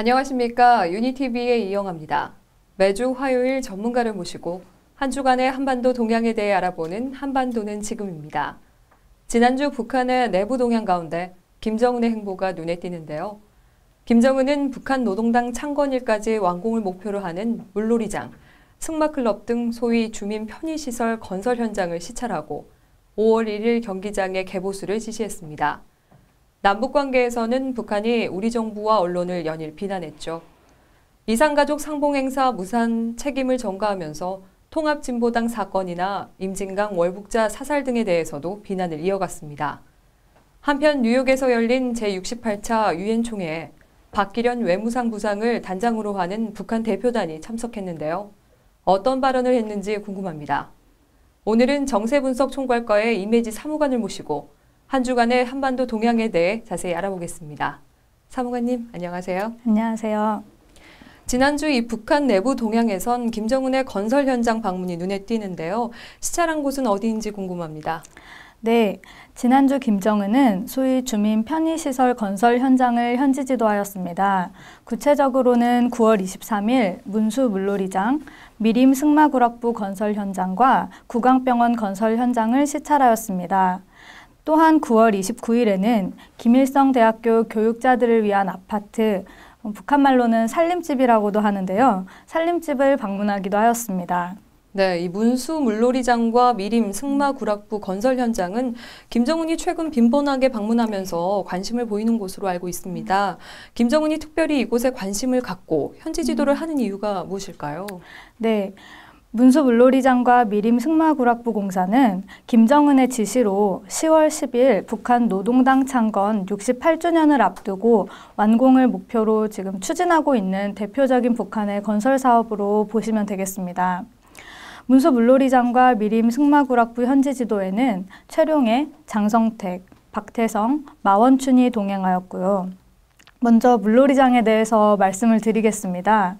안녕하십니까. 유니TV의 이영아입니다. 매주 화요일 전문가를 모시고 한 주간의 한반도 동향에 대해 알아보는 한반도는 지금입니다. 지난주 북한의 내부 동향 가운데 김정은의 행보가 눈에 띄는데요. 김정은은 북한 노동당 창건일까지 완공을 목표로 하는 물놀이장, 승마클럽 등 소위 주민 편의시설 건설 현장을 시찰하고 5월 1일 경기장의 개보수를 지시했습니다. 남북 관계에서는 북한이 우리 정부와 언론을 연일 비난했죠. 미상가족 상봉행사 무산 책임을 전가하면서 통합진보당 사건이나 임진강 월북자 사살 등에 대해서도 비난을 이어갔습니다. 한편 뉴욕에서 열린 제68차 유엔 총회에 박기련 외무상 부상을 단장으로 하는 북한 대표단이 참석했는데요. 어떤 발언을 했는지 궁금합니다. 오늘은 정세분석 총괄과의 임혜지 사무관을 모시고 한 주간의 한반도 동향에 대해 자세히 알아보겠습니다. 사무관님, 안녕하세요. 안녕하세요. 지난주 이 북한 내부 동향에선 김정은의 건설 현장 방문이 눈에 띄는데요. 시찰한 곳은 어디인지 궁금합니다. 네, 지난주 김정은은 소위 주민 편의시설 건설 현장을 현지 지도하였습니다. 구체적으로는 9월 23일 문수 물놀이장, 미림 승마구락부 건설 현장과 구강병원 건설 현장을 시찰하였습니다. 또한 9월 29일에는 김일성 대학교 교육자들을 위한 아파트, 어, 북한말로는 살림집이라고도 하는데요. 살림집을 방문하기도 하였습니다. 네, 이 문수 물놀이장과 미림 승마 구락부 건설 현장은 김정은이 최근 빈번하게 방문하면서 관심을 보이는 곳으로 알고 있습니다. 김정은이 특별히 이곳에 관심을 갖고 현지 지도를 음. 하는 이유가 무엇일까요? 네. 문수 물놀이장과 미림 승마구락부 공사는 김정은의 지시로 10월 10일 북한 노동당 창건 68주년을 앞두고 완공을 목표로 지금 추진하고 있는 대표적인 북한의 건설 사업으로 보시면 되겠습니다. 문수 물놀이장과 미림 승마구락부 현지 지도에는 최룡해, 장성택, 박태성, 마원춘이 동행하였고요. 먼저 물놀이장에 대해서 말씀을 드리겠습니다.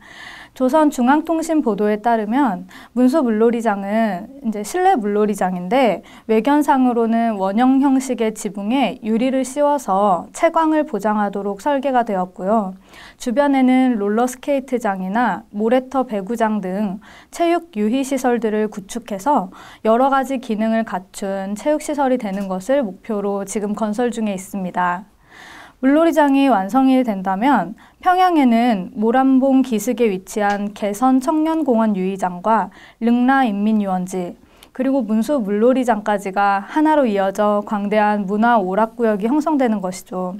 조선중앙통신 보도에 따르면 문수 물놀이장은 이제 실내 물놀이장인데 외견상으로는 원형 형식의 지붕에 유리를 씌워서 채광을 보장하도록 설계가 되었고요. 주변에는 롤러스케이트장이나 모래터 배구장 등 체육 유희 시설들을 구축해서 여러 가지 기능을 갖춘 체육시설이 되는 것을 목표로 지금 건설 중에 있습니다. 물놀이장이 완성이 된다면 평양에는 모란봉 기슭에 위치한 개선 청년공원 유이장과 릉라 인민유원지 그리고 문수 물놀이장까지가 하나로 이어져 광대한 문화 오락구역이 형성되는 것이죠.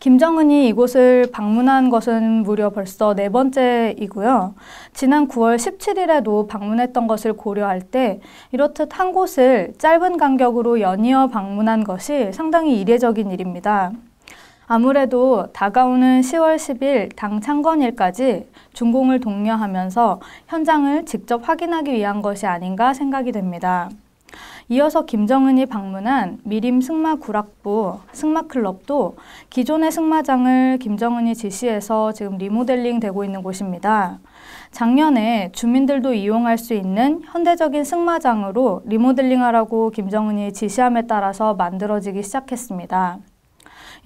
김정은이 이곳을 방문한 것은 무려 벌써 네 번째이고요. 지난 9월 17일에도 방문했던 것을 고려할 때 이렇듯 한 곳을 짧은 간격으로 연이어 방문한 것이 상당히 이례적인 일입니다. 아무래도 다가오는 10월 10일 당 창건일까지 준공을 독려하면서 현장을 직접 확인하기 위한 것이 아닌가 생각이 됩니다. 이어서 김정은이 방문한 미림 승마 구락부 승마클럽도 기존의 승마장을 김정은이 지시해서 지금 리모델링 되고 있는 곳입니다. 작년에 주민들도 이용할 수 있는 현대적인 승마장으로 리모델링하라고 김정은이 지시함에 따라서 만들어지기 시작했습니다.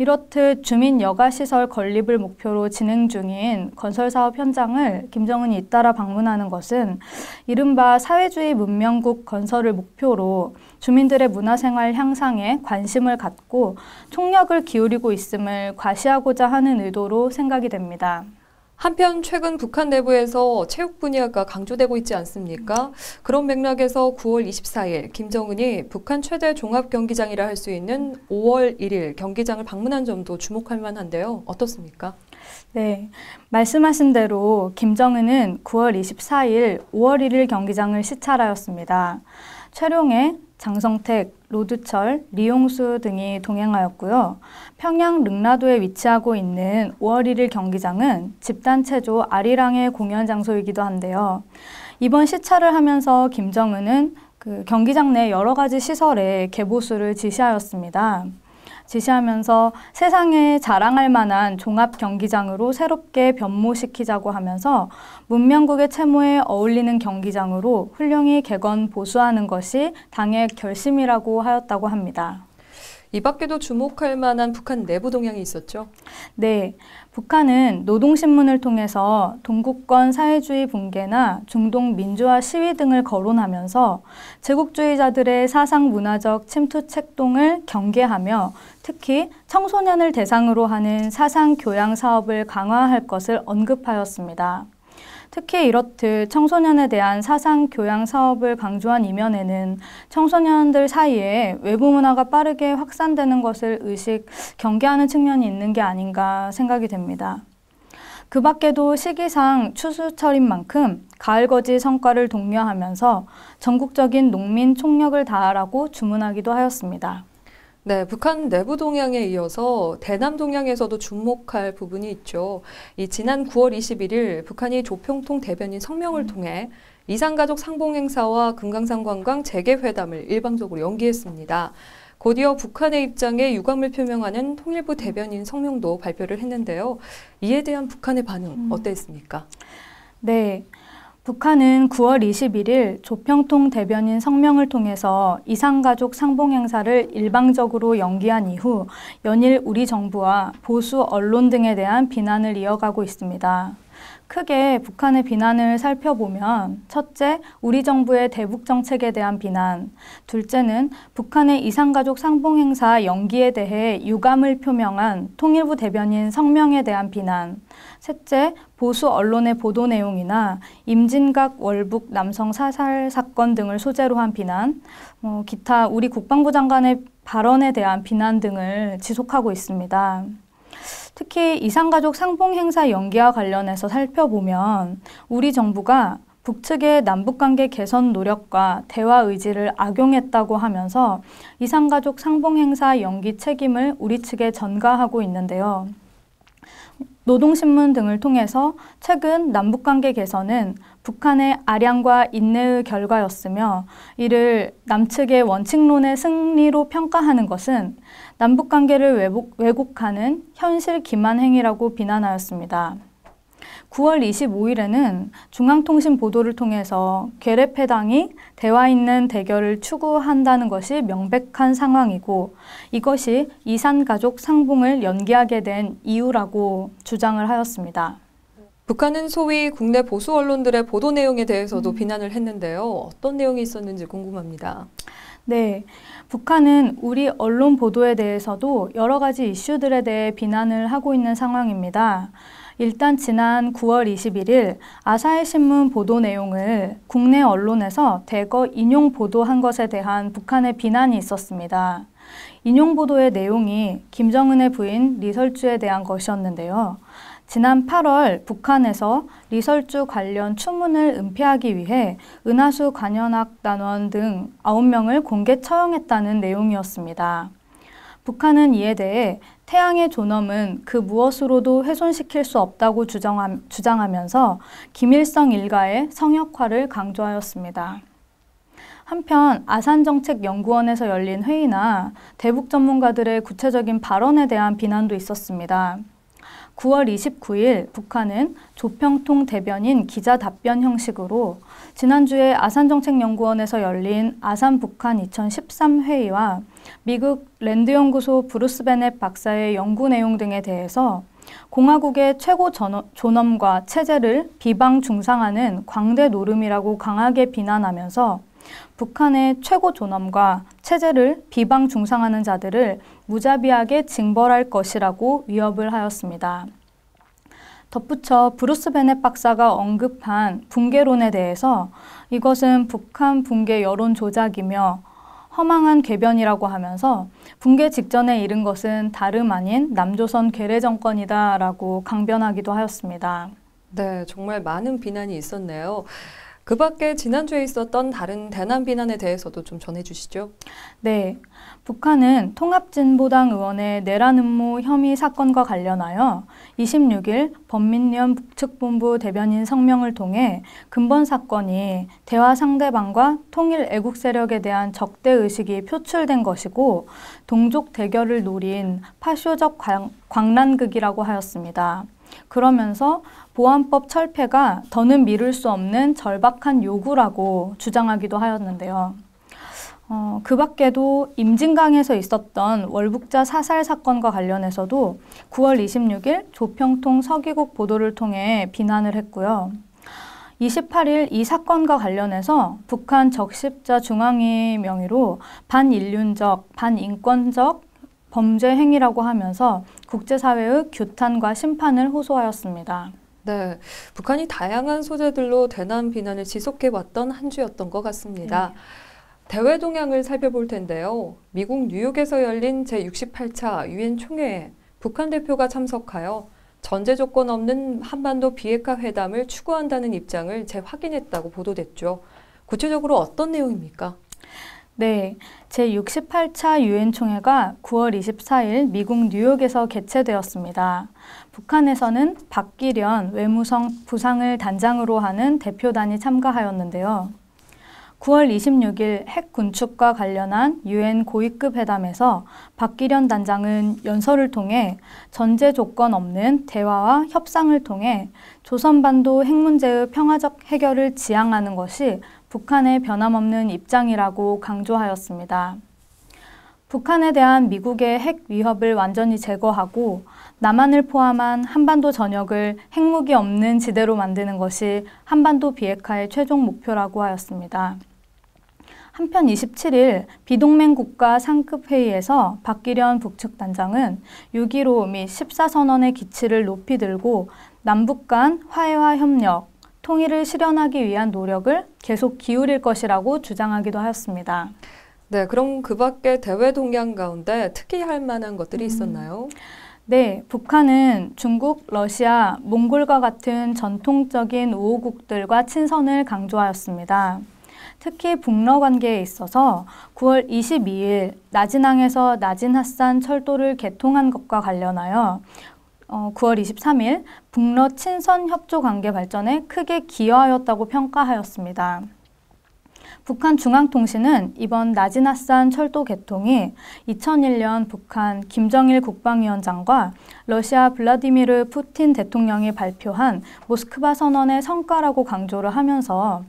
이렇듯 주민 여가시설 건립을 목표로 진행 중인 건설사업 현장을 김정은이 잇따라 방문하는 것은 이른바 사회주의 문명국 건설을 목표로 주민들의 문화생활 향상에 관심을 갖고 총력을 기울이고 있음을 과시하고자 하는 의도로 생각이 됩니다. 한편 최근 북한 내부에서 체육 분야가 강조되고 있지 않습니까? 그런 맥락에서 9월 24일 김정은이 북한 최대 종합 경기장이라 할 수 있는 5월 1일 경기장을 방문한 점도 주목할 만한데요. 어떻습니까? 네. 말씀하신 대로 김정은은 9월 24일 5월 1일 경기장을 시찰하였습니다. 최룡의 장성택, 로드철, 리용수 등이 동행하였고요. 평양 릉라도에 위치하고 있는 5월 1일 경기장은 집단체조 아리랑의 공연 장소이기도 한데요. 이번 시찰을 하면서 김정은은 그 경기장 내 여러 가지 시설의 개보수를 지시하였습니다. 지시하면서 세상에 자랑할 만한 종합 경기장으로 새롭게 변모시키자고 하면서 문명국의 채무에 어울리는 경기장으로 훌륭히 개건 보수하는 것이 당의 결심이라고 하였다고 합니다. 이 밖에도 주목할 만한 북한 내부 동향이 있었죠? 네. 북한은 노동신문을 통해서 동구권 사회주의 붕괴나 중동 민주화 시위 등을 거론하면서 제국주의자들의 사상 문화적 침투 책동을 경계하며 특히 청소년을 대상으로 하는 사상 교양 사업을 강화할 것을 언급하였습니다. 특히 이렇듯 청소년에 대한 사상 교양 사업을 강조한 이면에는 청소년들 사이에 외부 문화가 빠르게 확산되는 것을 의식, 경계하는 측면이 있는 게 아닌가 생각이 됩니다. 그 밖에도 시기상 추수철인 만큼 가을거지 성과를 독려하면서 전국적인 농민 총력을 다하라고 주문하기도 하였습니다. 네, 북한 내부 동향에 이어서 대남 동향에서도 주목할 부분이 있죠. 이 지난 9월 21일 북한이 조평통 대변인 성명을 음. 통해 이산가족 상봉행사와 금강산 관광 재개회담을 일방적으로 연기했습니다. 곧이어 북한의 입장에 유감을 표명하는 통일부 대변인 성명도 발표를 했는데요. 이에 대한 북한의 반응 음. 어땠습니까? 네. 북한은 9월 21일 조평통 대변인 성명을 통해서 이산가족 상봉 행사를 일방적으로 연기한 이후 연일 우리 정부와 보수 언론 등에 대한 비난을 이어가고 있습니다. 크게 북한의 비난을 살펴보면 첫째, 우리 정부의 대북 정책에 대한 비난, 둘째는 북한의 이산가족 상봉 행사 연기에 대해 유감을 표명한 통일부 대변인 성명에 대한 비난, 셋째, 보수 언론의 보도 내용이나 임진각 월북 남성 사살 사건 등을 소재로 한 비난, 어, 기타 우리 국방부 장관의 발언에 대한 비난 등을 지속하고 있습니다. 특히 이산가족 상봉 행사 연기와 관련해서 살펴보면 우리 정부가 북측의 남북관계 개선 노력과 대화 의지를 악용했다고 하면서 이산가족 상봉 행사 연기 책임을 우리 측에 전가하고 있는데요. 노동신문 등을 통해서 최근 남북관계 개선은 북한의 아량과 인내의 결과였으며 이를 남측의 원칙론의 승리로 평가하는 것은 남북관계를 왜곡, 하는 현실 기만 행위라고 비난하였습니다. 9월 25일에는 중앙통신 보도를 통해서 괴뢰패당이 대화 있는 대결을 추구한다는 것이 명백한 상황이고 이것이 이산 가족 상봉을 연기하게 된 이유라고 주장을 하였습니다. 북한은 소위 국내 보수 언론들의 보도 내용에 대해서도 음. 비난을 했는데요. 어떤 내용이 있었는지 궁금합니다. 네. 북한은 우리 언론 보도에 대해서도 여러 가지 이슈들에 대해 비난을 하고 있는 상황입니다. 일단 지난 9월 21일 아사히 신문 보도 내용을 국내 언론에서 대거 인용 보도한 것에 대한 북한의 비난이 있었습니다. 인용 보도의 내용이 김정은의 부인 리설주에 대한 것이었는데요. 지난 8월 북한에서 리설주 관련 추문을 은폐하기 위해 은하수 관현악 단원 등 9명을 공개 처형했다는 내용이었습니다. 북한은 이에 대해 태양의 존엄은 그 무엇으로도 훼손시킬 수 없다고 주장하면서 김일성 일가의 성역화를 강조하였습니다. 한편 아산정책연구원에서 열린 회의나 대북 전문가들의 구체적인 발언에 대한 비난도 있었습니다. 9월 29일 북한은 조평통 대변인 기자 답변 형식으로 지난주에 아산정책연구원에서 열린 아산 북한 2013회의와 미국 랜드연구소 브루스 베넷 박사의 연구 내용 등에 대해서 공화국의 최고 존엄과 체제를 비방 중상하는 광대 노름이라고 강하게 비난하면서 북한의 최고 존엄과 체제를 비방 중상하는 자들을 무자비하게 징벌할 것이라고 위협을 하였습니다. 덧붙여 브루스 베넷 박사가 언급한 붕괴론에 대해서 이것은 북한 붕괴 여론 조작이며 허망한 궤변이라고 하면서 붕괴 직전에 이른 것은 다름 아닌 남조선 괴뢰 정권이다라고 강변하기도 하였습니다. 네, 정말 많은 비난이 있었네요. 그 밖에 지난주에 있었던 다른 대남 비난에 대해서도 좀 전해주시죠. 네. 북한은 통합진보당 의원의 내란 음모 혐의 사건과 관련하여 26일 범민련 북측본부 대변인 성명을 통해 근본 사건이 대화 상대방과 통일 애국 세력에 대한 적대 의식이 표출된 것이고 동족 대결을 노린 파쇼적 광, 란극이라고 하였습니다. 그러면서 보안법 철폐가 더는 미룰 수 없는 절박한 요구라고 주장하기도 하였는데요. 어, 그 밖에도 임진강에서 있었던 월북자 사살 사건과 관련해서도 9월 26일 조평통 서기국 보도를 통해 비난을 했고요. 28일 이 사건과 관련해서 북한 적십자 중앙위 명의로 반인륜적, 반인권적, 범죄 행위라고 하면서 국제사회의 규탄과 심판을 호소하였습니다. 네, 북한이 다양한 소재들로 대남 비난을 지속해 왔던 한 주였던 것 같습니다. 네. 대외 동향을 살펴볼 텐데요. 미국 뉴욕에서 열린 제68차 유엔 총회에 북한 대표가 참석하여 전제 조건 없는 한반도 비핵화 회담을 추구한다는 입장을 재확인했다고 보도됐죠. 구체적으로 어떤 내용입니까? 네, 제68차 유엔 총회가 9월 24일 미국 뉴욕에서 개최되었습니다. 북한에서는 박기련 외무성 부상을 단장으로 하는 대표단이 참가하였는데요. 9월 26일 핵 군축과 관련한 유엔 고위급 회담에서 박기련 단장은 연설을 통해 전제 조건 없는 대화와 협상을 통해 조선반도 핵 문제의 평화적 해결을 지향하는 것이 북한의 변함없는 입장이라고 강조하였습니다. 북한에 대한 미국의 핵 위협을 완전히 제거하고 남한을 포함한 한반도 전역을 핵무기 없는 지대로 만드는 것이 한반도 비핵화의 최종 목표라고 하였습니다. 한편 27일 비동맹 국가 상급 회의에서 박기련 북측 단장은 6.15 및 14선언의 기치를 높이 들고 남북 간 화해와 협력, 통일을 실현하기 위한 노력을 계속 기울일 것이라고 주장하기도 하였습니다. 네, 그럼 그 밖에 대외 동향 가운데 특이할 만한 것들이 음. 있었나요? 네, 북한은 중국, 러시아, 몽골과 같은 전통적인 우호국들과 친선을 강조하였습니다. 특히 북러 관계에 있어서 9월 22일 나진항에서 나진핫산 철도를 개통한 것과 관련하여 9월 어, 23일 북러 친선 협조 관계 발전에 크게 기여하였다고 평가하였습니다. 북한 중앙통신은 이번 나지나산 철도 개통이 2001년 북한 김정일 국방위원장과 러시아 블라디미르 푸틴 대통령이 발표한 모스크바 선언의 성과라고 강조를 하면서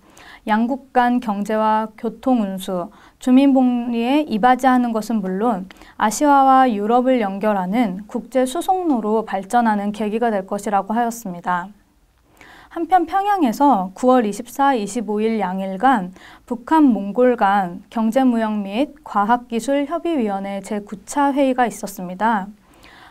양국 간 경제와 교통 운수, 주민 복리에 이바지하는 것은 물론 아시아와 유럽을 연결하는 국제 수송로로 발전하는 계기가 될 것이라고 하였습니다. 한편 평양에서 9월 24, 25일 양일간 북한 몽골 간 경제무역 및 과학기술협의위원회 제9차 회의가 있었습니다.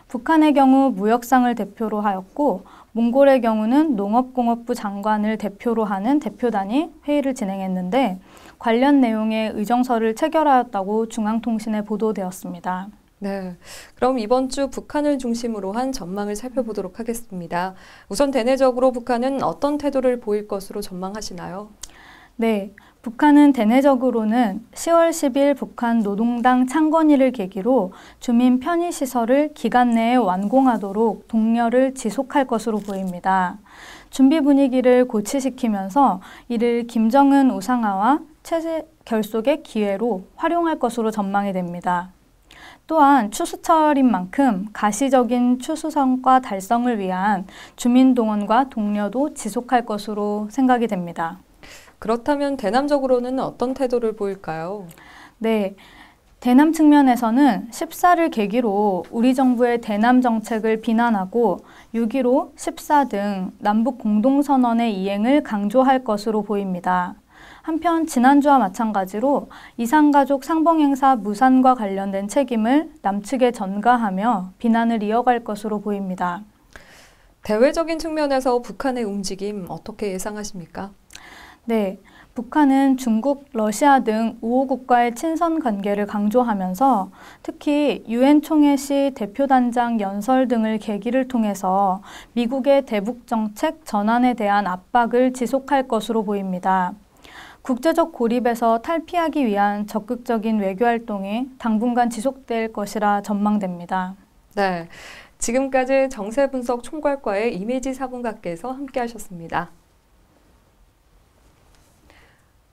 북한의 경우 무역상을 대표로 하였고 몽골의 경우는 농업공업부 장관을 대표로 하는 대표단이 회의를 진행했는데 관련 내용의 의정서를 체결하였다고 중앙통신에 보도되었습니다. 네. 그럼 이번 주 북한을 중심으로 한 전망을 살펴보도록 하겠습니다. 우선 대내적으로 북한은 어떤 태도를 보일 것으로 전망하시나요? 네. 북한은 대내적으로는 10월 10일 북한 노동당 창건일을 계기로 주민 편의시설을 기간 내에 완공하도록 독려를 지속할 것으로 보입니다. 준비 분위기를 고치시키면서 이를 김정은 우상화와 체제 결속의 기회로 활용할 것으로 전망이 됩니다. 또한 추수철인 만큼 가시적인 추수성과 달성을 위한 주민동원과 동료도 지속할 것으로 생각이 됩니다. 그렇다면 대남적으로는 어떤 태도를 보일까요? 네. 대남 측면에서는 14를 계기로 우리 정부의 대남 정책을 비난하고 6.15, 14 등 남북 공동선언의 이행을 강조할 것으로 보입니다. 한편 지난주와 마찬가지로 이산가족 상봉행사 무산과 관련된 책임을 남측에 전가하며 비난을 이어갈 것으로 보입니다. 대외적인 측면에서 북한의 움직임 어떻게 예상하십니까? 네. 북한은 중국, 러시아 등 우호 국가의 친선 관계를 강조하면서 특히 유엔 총회 시 대표단장 연설 등을 계기를 통해서 미국의 대북 정책 전환에 대한 압박을 지속할 것으로 보입니다. 국제적 고립에서 탈피하기 위한 적극적인 외교 활동이 당분간 지속될 것이라 전망됩니다. 네. 지금까지 정세분석 총괄과의 이미지 사분각께서 함께하셨습니다.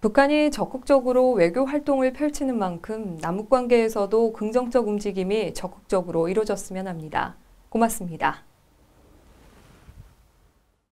북한이 적극적으로 외교 활동을 펼치는 만큼 남북 관계에서도 긍정적 움직임이 적극적으로 이루어졌으면 합니다. 고맙습니다.